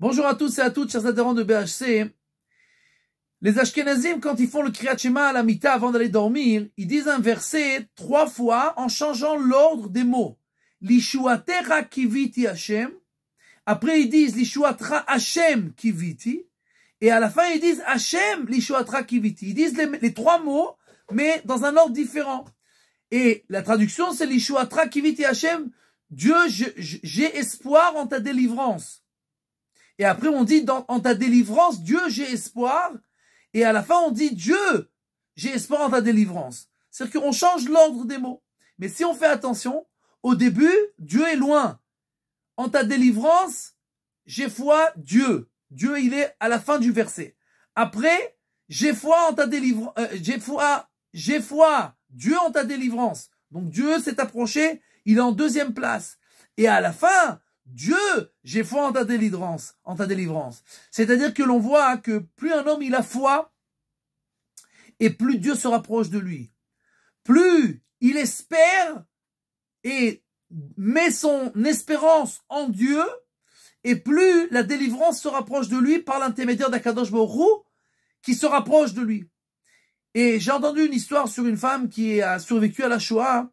Bonjour à tous et à toutes, chers adhérents de BHC. Les Ashkenazim, quand ils font le Kriyat Shema à la Mita avant d'aller dormir, ils disent un verset trois fois en changeant l'ordre des mots. L'Ishuatera kiviti Hashem. Après, ils disent l'Ishuatra Hashem kiviti. Et à la fin, ils disent Hashem l'Ishuatra kiviti. Ils disent les, trois mots, mais dans un ordre différent. Et la traduction, c'est l'Ishuatra kiviti Hashem. Dieu, j'ai espoir en ta délivrance. Et après, on dit, en ta délivrance, Dieu, j'ai espoir. Et à la fin, on dit, Dieu, j'ai espoir en ta délivrance. C'est-à-dire qu'on change l'ordre des mots. Mais si on fait attention, au début, Dieu est loin. En ta délivrance, j'ai foi, Dieu. Dieu, il est à la fin du verset. Après, j'ai foi en ta délivrance. Euh, j'ai foi, j'ai foi, Dieu en ta délivrance. Donc Dieu s'est approché, il est en deuxième place. Et à la fin, Dieu, j'ai foi en ta délivrance, en ta délivrance. C'est-à-dire que l'on voit que plus un homme il a foi, et plus Dieu se rapproche de lui. Plus il espère et met son espérance en Dieu, et plus la délivrance se rapproche de lui par l'intermédiaire d'Akadosh Borou, qui se rapproche de lui. Et j'ai entendu une histoire sur une femme qui a survécu à la Shoah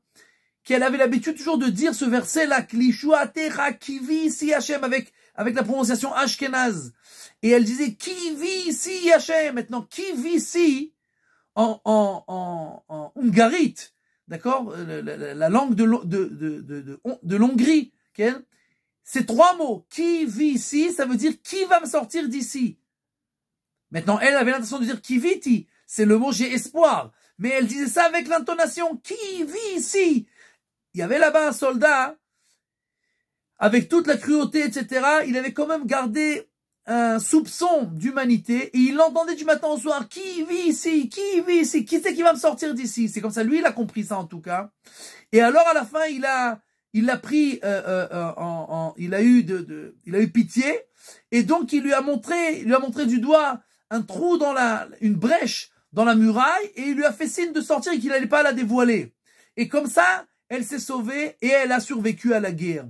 qu'elle avait l'habitude toujours de dire ce verset-là, Si avec, avec la prononciation Ashkenaz. Et elle disait Kivi Si Hashem. Maintenant, qui Si en, en, en, en d'accord euh, la, langue de, de, de, de, l'Hongrie. Ces trois mots, qui vit ici, ça veut dire qui va me sortir d'ici. Maintenant, elle avait l'intention de dire qui c'est le mot j'ai espoir. Mais elle disait ça avec l'intonation qui vit ici. Il y avait là-bas un soldat, avec toute la cruauté, etc., il avait quand même gardé un soupçon d'humanité, et il l'entendait du matin au soir, qui vit ici, qui vit ici, qui c'est qui va me sortir d'ici C'est comme ça, lui, il a compris ça en tout cas. Et alors, à la fin, il a, il l'a pris, euh, euh, euh, en, il a eu de, il a eu pitié, et donc il lui a montré, il lui a montré du doigt un trou dans la, une brèche dans la muraille, et il lui a fait signe de sortir et qu'il n'allait pas la dévoiler. Et comme ça, elle s'est sauvée et elle a survécu à la guerre.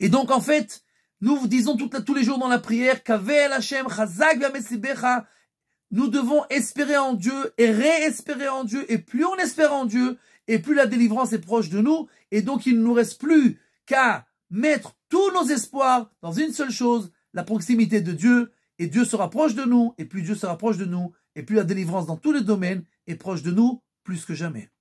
Et donc, en fait, nous disons tous les jours dans la prière, nous devons espérer en Dieu et réespérer en Dieu. Et plus on espère en Dieu, et plus la délivrance est proche de nous. Et donc, il ne nous reste plus qu'à mettre tous nos espoirs dans une seule chose, la proximité de Dieu. Et Dieu se rapproche de nous, et plus Dieu se rapproche de nous, et plus la délivrance dans tous les domaines est proche de nous plus que jamais.